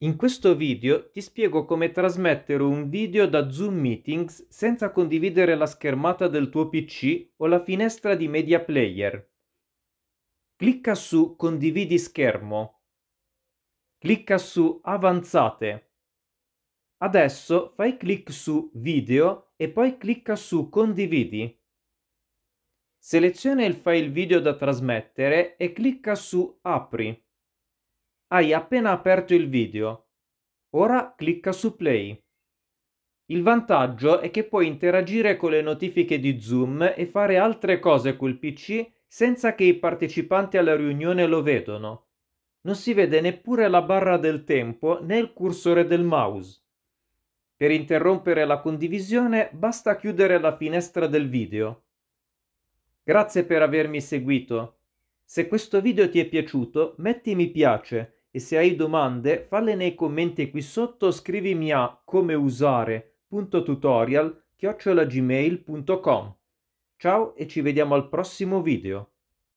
In questo video ti spiego come trasmettere un video da Zoom Meetings senza condividere la schermata del tuo PC o la finestra di Media Player. Clicca su Condividi schermo. Clicca su Avanzate. Adesso fai clic su Video e poi clicca su Condividi. Seleziona il file video da trasmettere e clicca su Apri. Hai appena aperto il video. Ora clicca su play. Il vantaggio è che puoi interagire con le notifiche di Zoom e fare altre cose col PC senza che i partecipanti alla riunione lo vedano. Non si vede neppure la barra del tempo né il cursore del mouse. Per interrompere la condivisione basta chiudere la finestra del video. Grazie per avermi seguito. Se questo video ti è piaciuto, metti mi piace e se hai domande falle nei commenti qui sotto scrivimi a come usare.tutorial chiocciolagmail.com Ciao e ci vediamo al prossimo video.